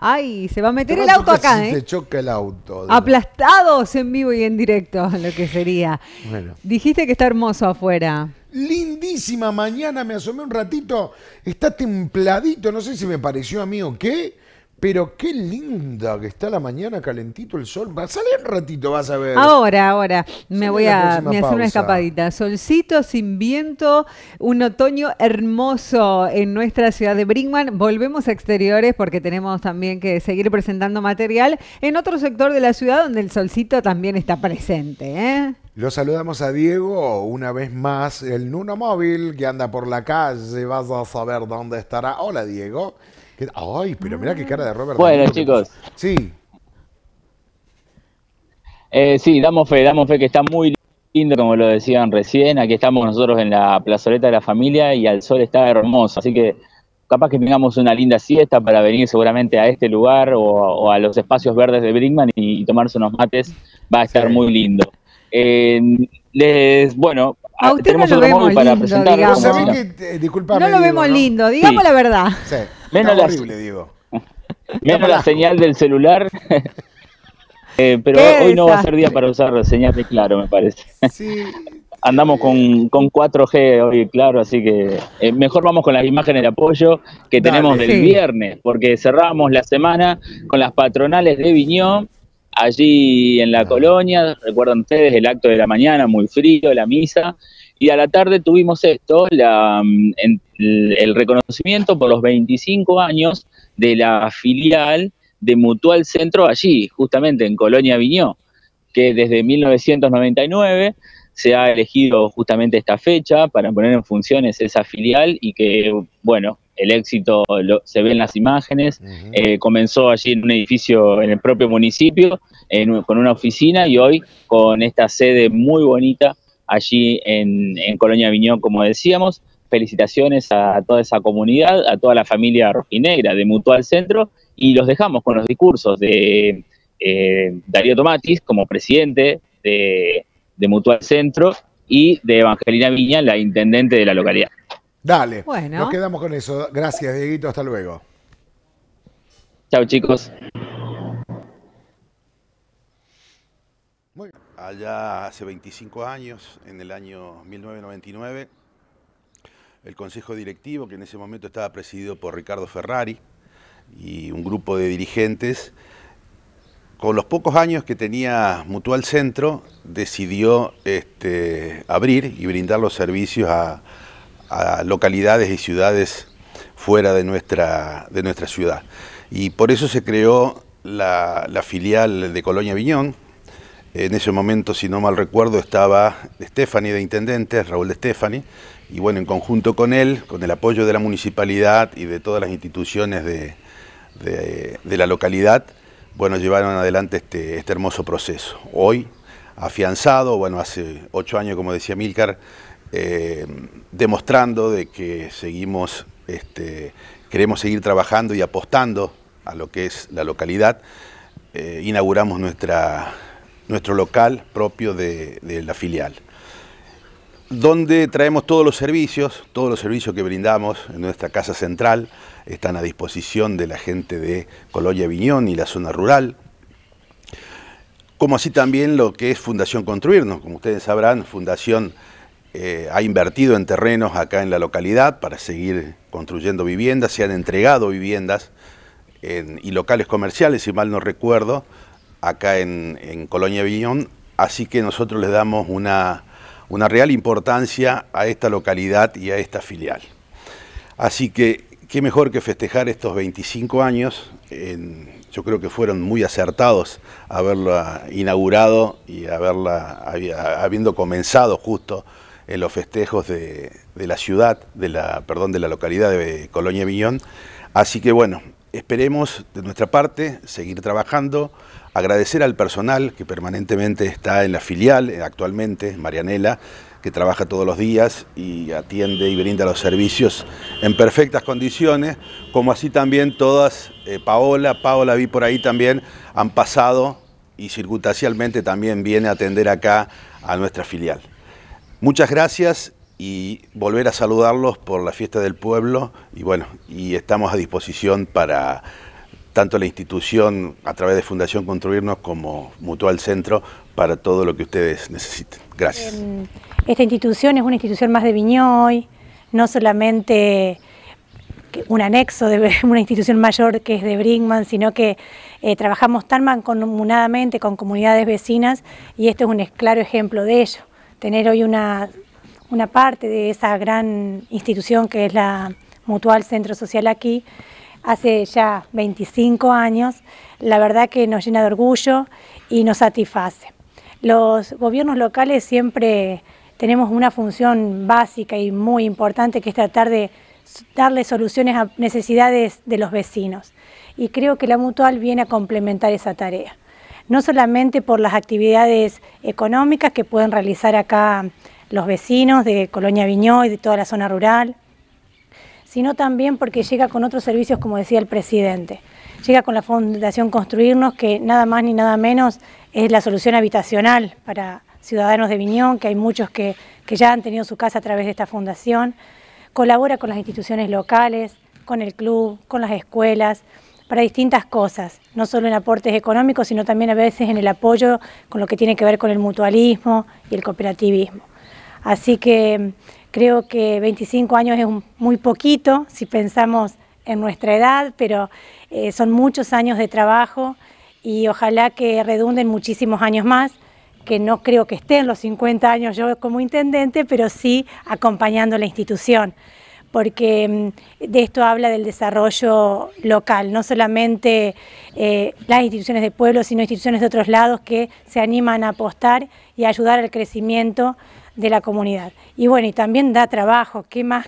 Ay, se va a meter el auto acá, ¿eh? Se choca el auto. Aplastados en vivo y en directo, lo que sería. Bueno. Dijiste que está hermoso afuera. Lindísima mañana, me asomé un ratito. Está templadito, no sé si me pareció a mí o qué pero qué linda que está la mañana, calentito el sol. Va, sale un ratito, vas a ver. Ahora, ahora. Me voy a hacer una escapadita. Solcito, sin viento, un otoño hermoso en nuestra ciudad de Brinkman. Volvemos a exteriores porque tenemos también que seguir presentando material en otro sector de la ciudad donde el solcito también está presente. ¿eh? Lo saludamos a Diego una vez más, el Nuno Móvil que anda por la calle. Vas a saber dónde estará. Hola, Diego. Ay, pero mirá qué cara de Robert. Bueno, chicos. Sí. Eh, sí, damos fe, damos fe que está muy lindo, como lo decían recién. Aquí estamos nosotros en la plazoleta de la familia y al sol está hermoso. Así que capaz que tengamos una linda siesta para venir seguramente a este lugar o, a los espacios verdes de Brinkman y, tomarse unos mates. Va a estar muy lindo. Eh, les, bueno, a usted no lo vemos lindo, eh, no lo vemos lindo, digamos la verdad. Menos la, señal del celular. Eh, pero hoy no va a ser día para usar la señal de claro, me parece. Andamos con, eh. con 4G hoy, claro, así que eh, mejor vamos con las imágenes de apoyo que tenemos del viernes, porque cerramos la semana con las patronales de Viñón allí en la colonia. Recuerdan ustedes el acto de la mañana, muy frío, la misa. Y a la tarde tuvimos esto, la, mm, el reconocimiento por los 25 años de la filial de Mutual Centro allí, justamente en Colonia Viñó, que desde 1999 se ha elegido justamente esta fecha para poner en funciones esa filial y que, bueno, el éxito se ve en las imágenes. Eh, comenzó allí en un edificio en el propio municipio, con una oficina y hoy con esta sede muy bonita allí en, Colonia Viñón, como decíamos. Felicitaciones a toda esa comunidad, a toda la familia rojinegra de Mutual Centro y los dejamos con los discursos de eh, Darío Tomatis como presidente de, Mutual Centro y de Evangelina Viña, la intendente de la localidad. Dale, nos quedamos con eso. Gracias, Dieguito, hasta luego. Chao, chicos. allá hace 25 años, en el año 1999, el Consejo Directivo, que en ese momento estaba presidido por Ricardo Ferrari, y un grupo de dirigentes, con los pocos años que tenía Mutual Centro, decidió este, abrir y brindar los servicios a, localidades y ciudades fuera de nuestra, de nuestra ciudad. Y por eso se creó la, la filial de Colonia Viñón, en ese momento, si no mal recuerdo, estaba Stephanie de intendente, Raúl de Stephanie, y bueno, en conjunto con él, con el apoyo de la municipalidad y de todas las instituciones de, la localidad, bueno, llevaron adelante este, este, hermoso proceso. Hoy, afianzado, bueno, hace ocho años, como decía Milcar, eh, demostrando de que seguimos, este, queremos seguir trabajando y apostando a lo que es la localidad, eh, inauguramos nuestra nuestro local propio de, la filial donde traemos todos los servicios, todos los servicios que brindamos en nuestra casa central están a disposición de la gente de Colonia Viñón y la zona rural, como así también lo que es Fundación Construirnos. Como ustedes sabrán, Fundación eh, ha invertido en terrenos acá en la localidad para seguir construyendo viviendas, se han entregado viviendas y locales comerciales, si mal no recuerdo, acá en, Colonia Viñón, así que nosotros le damos una, real importancia a esta localidad y a esta filial. Así que qué mejor que festejar estos 25 años. yo creo que fueron muy acertados haberla inaugurado y haberla habiendo comenzado justo en los festejos de, la ciudad, de la, perdón, de la localidad de Colonia Viñón. Así que bueno, esperemos de nuestra parte seguir trabajando, agradecer al personal que permanentemente está en la filial eh, actualmente, Marianela, que trabaja todos los días y atiende y brinda los servicios en perfectas condiciones, como así también todas, eh, Paola, Paola vi por ahí también, han pasado y circunstancialmente también viene a atender acá a nuestra filial. Muchas gracias y volver a saludarlos por la fiesta del pueblo y bueno, y estamos a disposición para tanto la institución a través de Fundación Construirnos como Mutual Centro para todo lo que ustedes necesiten. Gracias. Em, esta institución es una institución más de Viñoy, no solamente un anexo de una institución mayor que es de Brinkman, sino que eh, trabajamos tan mancomunadamente con comunidades vecinas y esto es un claro ejemplo de ello. Tener hoy una una parte de esa gran institución que es la Mutual Centro Social aquí, hace ya 25 años, la verdad que nos llena de orgullo y nos satisface. Los gobiernos locales siempre tenemos una función básica y muy importante que es tratar de darle soluciones a necesidades de los vecinos. Y creo que la Mutual viene a complementar esa tarea. No solamente por las actividades económicas que pueden realizar acá los vecinos de Colonia Viñó y de toda la zona rural, sino también porque llega con otros servicios, como decía el presidente. Llega con la Fundación Construirnos, que nada más ni nada menos es la solución habitacional para ciudadanos de Viñón, que hay muchos que, que ya han tenido su casa a través de esta fundación. Colabora con las instituciones locales, con el club, con las escuelas, para distintas cosas, no solo en aportes económicos, sino también a veces en el apoyo con lo que tiene que ver con el mutualismo y el cooperativismo. Así que creo que 25 años es muy poquito si pensamos en nuestra edad, pero eh, son muchos años de trabajo y ojalá que redunden muchísimos años más, que no creo que estén los 50 años yo como intendente, pero sí acompañando la institución porque mm, de esto habla del desarrollo local, no solamente eh, las instituciones de pueblo, sino instituciones de otros lados que se animan a apostar y a ayudar al crecimiento de la comunidad. Y bueno, y también da trabajo, ¿qué más,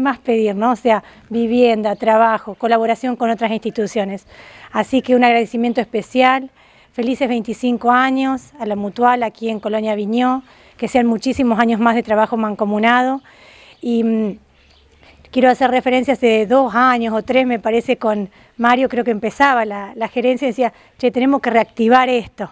más pedir? ¿no? O sea, vivienda, trabajo, colaboración con otras instituciones. Así que un agradecimiento especial, felices 25 años a la Mutual aquí en Colonia Viñó, que sean muchísimos años más de trabajo mancomunado y mm, quiero hacer referencia hace dos años o tres, me parece, con Mario, creo que empezaba la, la gerencia, decía, che, tenemos que reactivar esto.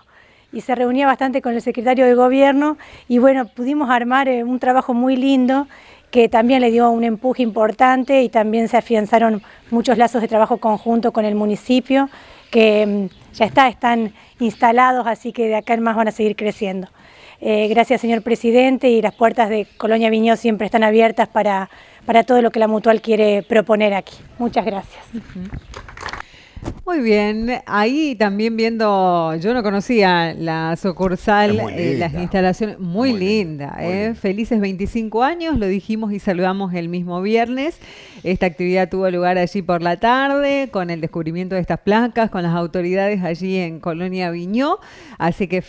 Y se reunía bastante con el secretario de gobierno y bueno, pudimos armar eh, un trabajo muy lindo que también le dio un empuje importante y también se afianzaron muchos lazos de trabajo conjunto con el municipio, que mm, ya está, están instalados, así que de acá en más van a seguir creciendo. Eh, gracias, señor presidente, y las puertas de Colonia Viñó siempre están abiertas para, para todo lo que la Mutual quiere proponer aquí. Muchas gracias. Muy bien, ahí también viendo, yo no conocía la sucursal, eh, las instalaciones, muy, eh. linda, felices 25 años, lo dijimos y saludamos el mismo viernes, esta actividad tuvo lugar allí por la tarde, con el descubrimiento de estas placas, con las autoridades allí en Colonia Viñó, así que...